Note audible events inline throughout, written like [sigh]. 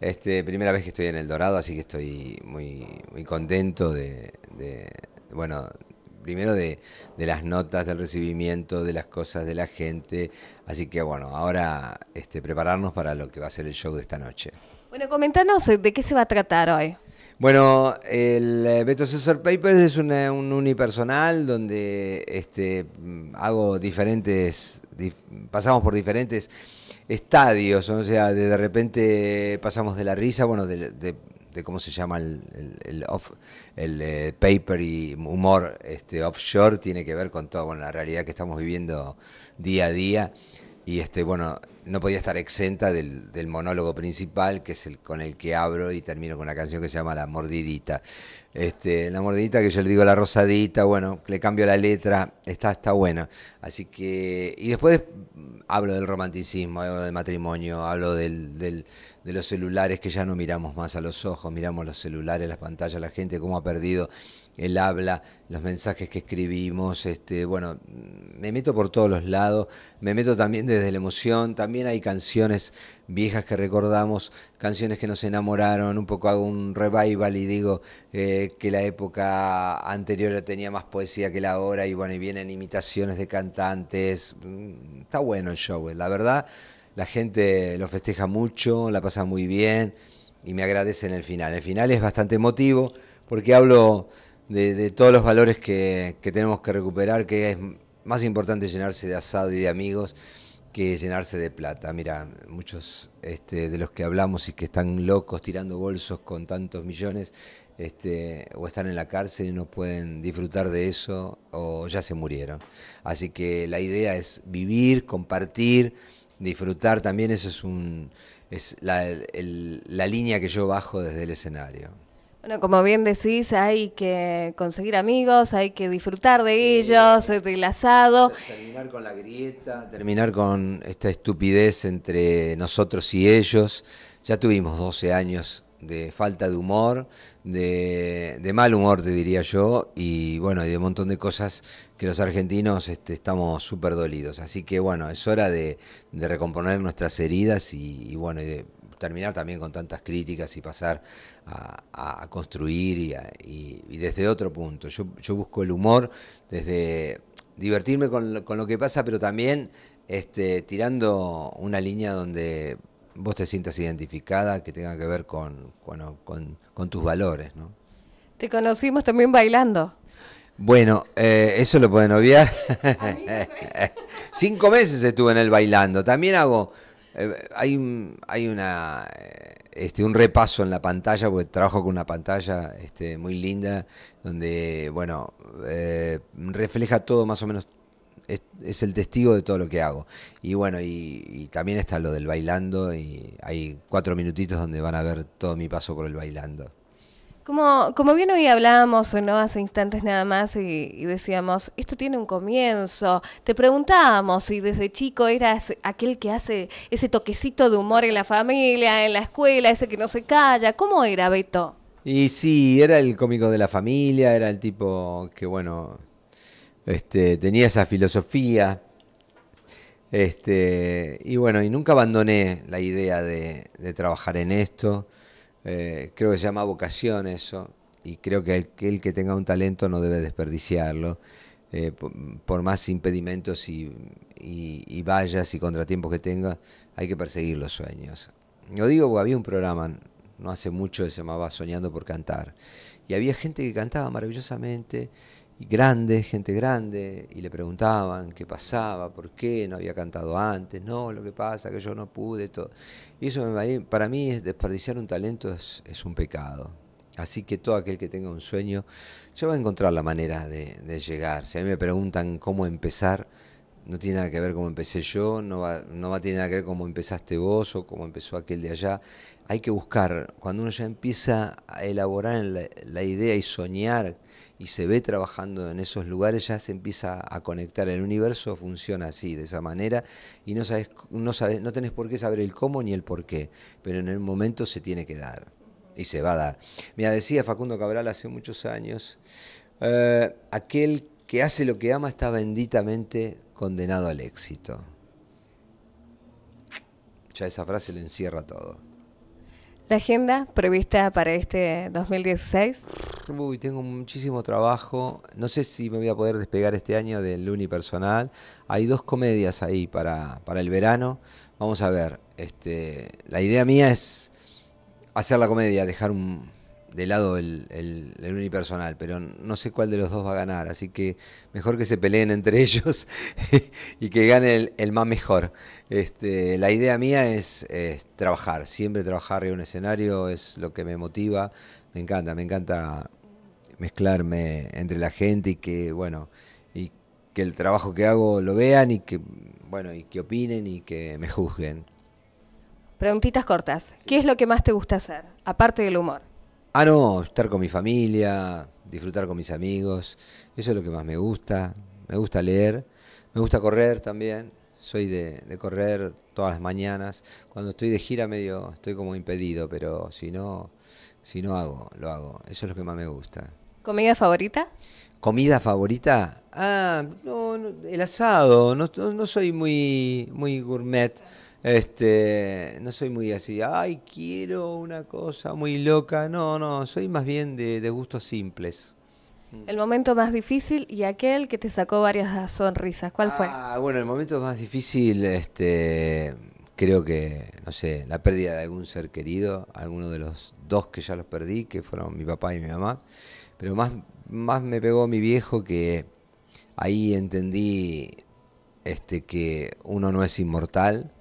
Este, primera vez que estoy en El Dorado, así que estoy muy, contento de, bueno, primero de, las notas, del recibimiento, de las cosas de la gente. Así que bueno, ahora este, prepararnos para lo que va a ser el show de esta noche. Bueno, comentanos de qué se va a tratar hoy. Bueno, el eh, Beto Papers es un unipersonal donde este, mm, hago diferentes, pasamos por diferentes estadios, o sea, de, de repente pasamos de la risa, bueno, de, cómo se llama el, eh, paper y humor este, offshore, tiene que ver con toda bueno, la realidad que estamos viviendo día a día. Y este, bueno, no podía estar exenta del, del monólogo principal, que es el con el que abro y termino con una canción que se llama La Mordidita. Este, la mordidita que yo le digo la rosadita, bueno, le cambio la letra, está, está buena. Así que, y después hablo del romanticismo, hablo del matrimonio, hablo de los celulares que ya no miramos más a los ojos, miramos los celulares, las pantallas, la gente, cómo ha perdido el habla, los mensajes que escribimos, este, bueno, me meto por todos los lados, me meto también desde la emoción, también hay canciones viejas que recordamos, canciones que nos enamoraron, un poco hago un revival y digo, eh, que la época anterior tenía más poesía que la ahora y bueno, y vienen imitaciones de cantantes. Mm, está bueno el show, eh. la verdad. La gente lo festeja mucho, la pasa muy bien y me agradece en el final. El final es bastante emotivo porque hablo de, todos los valores que, tenemos que recuperar, que es más importante llenarse de asado y de amigos que llenarse de plata. Mira, muchos este, de los que hablamos y que están locos tirando bolsos con tantos millones este, o están en la cárcel y no pueden disfrutar de eso o ya se murieron. Así que la idea es vivir, compartir, disfrutar también, eso es, un, es la, la línea que yo bajo desde el escenario. Bueno, como bien decís, hay que conseguir amigos, hay que disfrutar de ellos, del asado. Terminar con la grieta, terminar con esta estupidez entre nosotros y ellos. Ya tuvimos 12 años de falta de humor, de, mal humor, te diría yo, y bueno, y de un montón de cosas que los argentinos este, estamos súper dolidos. Así que bueno, es hora de, recomponer nuestras heridas y, bueno, y de terminar también con tantas críticas y pasar a, construir y, desde otro punto. Yo, busco el humor desde divertirme con, lo que pasa, pero también este, tirando una línea donde vos te sientas identificada, que tenga que ver con, con, tus valores, ¿no? Te conocimos también bailando. Bueno, eh, eso lo pueden obviar. [laughs] Cinco meses estuve en el bailando. También hago, eh, hay, un, hay una, eh, este, un repaso en la pantalla, porque trabajo con una pantalla este, muy linda, donde, bueno, refleja todo más o menos es, el testigo de todo lo que hago. Y bueno, y, también está lo del bailando y hay cuatro minutitos donde van a ver todo mi paso por el bailando. Como, como bien hoy hablábamos, ¿no? Hace instantes nada más y, decíamos, esto tiene un comienzo. Te preguntábamos si desde chico eras aquel que hace ese toquecito de humor en la familia, en la escuela, ese que no se calla. ¿Cómo era, Beto? Y sí, era el cómico de la familia, era el tipo que, bueno, este, tenía esa filosofía. Este, y bueno, y nunca abandoné la idea de, trabajar en esto. Eh, creo que se llama vocación eso. Y creo que el, que, tenga un talento no debe desperdiciarlo. Eh, por, más impedimentos y, y, vallas y contratiempos que tenga, hay que perseguir los sueños. Lo digo porque había un programa no hace mucho que se llamaba Soñando por Cantar. Y había gente que cantaba maravillosamente y grande, gente grande, y le preguntaban qué pasaba, por qué no había cantado antes, no, lo que pasa, que yo no pude, todo. Y eso para mí es desperdiciar un talento es, un pecado. Así que todo aquel que tenga un sueño, ya va a encontrar la manera de, de llegar. Si a mí me preguntan cómo empezar, no tiene nada que ver cómo empecé yo, no va, no va a tener nada que ver cómo empezaste vos o cómo empezó aquel de allá. Hay que buscar, cuando uno ya empieza a elaborar la, idea y soñar y se ve trabajando en esos lugares, ya se empieza a conectar. El universo funciona así, de esa manera, y no, sabes, no, sabes, no tenés por qué saber el cómo ni el por qué, pero en el momento se tiene que dar, y se va a dar. me decía Facundo Cabral hace muchos años, eh, aquel que hace lo que ama está benditamente condenado al éxito. Ya esa frase lo encierra todo. La agenda prevista para este 2016. Uy, tengo muchísimo trabajo. No sé si me voy a poder despegar este año del unipersonal. Hay dos comedias ahí para, para el verano. Vamos a ver. Este, la idea mía es hacer la comedia, dejar un, de lado el, el, unipersonal, pero no sé cuál de los dos va a ganar, así que mejor que se peleen entre [laughs] ellos y que gane el, más mejor. Este, la idea mía es, es, trabajar, siempre trabajar en un escenario es lo que me motiva, me encanta, me encanta mezclarme entre la gente y que, bueno, y que el trabajo que hago lo vean y que, bueno, y que opinen y que me juzguen. Preguntitas cortas. ¿Qué es lo que más te gusta hacer, aparte del humor? Ah, no, estar con mi familia, disfrutar con mis amigos, eso es lo que más me gusta. Me gusta leer, me gusta correr también. Soy de, correr todas las mañanas. Cuando estoy de gira medio estoy como impedido, pero si no, si no hago, lo hago. Eso es lo que más me gusta. ¿Comida favorita? ¿Comida favorita? Ah, el asado. No, no, soy muy, muy gourmet. Este, no soy muy así, ay, quiero una cosa muy loca. No, no, soy más bien de, gustos simples. El momento más difícil y aquel que te sacó varias sonrisas, ¿cuál fue? Ah, bueno, el momento más difícil, este, creo que, no sé, la pérdida de algún ser querido, alguno de los dos que ya los perdí, que fueron mi papá y mi mamá, pero más, más me pegó mi viejo que ahí entendí este, que uno no es inmortal,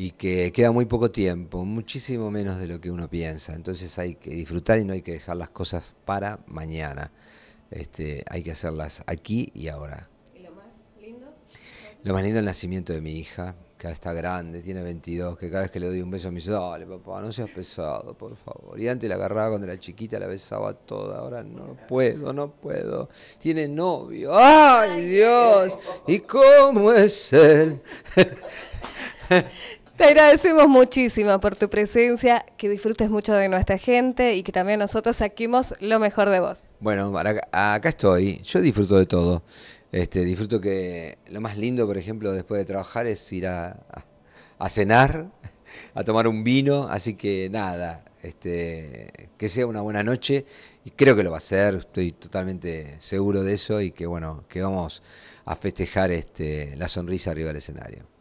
y que queda muy poco tiempo, muchísimo menos de lo que uno piensa. Entonces hay que disfrutar y no hay que dejar las cosas para mañana. Este, hay que hacerlas aquí y ahora. ¿Y lo más lindo? Lo más lindo es el nacimiento de mi hija, que ahora está grande, tiene 22, que cada vez que le doy un beso me dice, dale papá, no seas pesado, por favor. Y antes la agarraba cuando era chiquita, la besaba toda, ahora no puedo, no puedo. Tiene novio, ¡ay Dios! ¿Y cómo es él? [laughs] Te agradecemos muchísimo por tu presencia, que disfrutes mucho de nuestra gente y que también nosotros saquemos lo mejor de vos. Bueno, acá estoy, yo disfruto de todo. Este, disfruto que lo más lindo, por ejemplo, después de trabajar es ir a, a cenar, a tomar un vino, así que nada, este, que sea una buena noche y creo que lo va a ser, estoy totalmente seguro de eso y que bueno, que vamos a festejar este, la sonrisa arriba del escenario.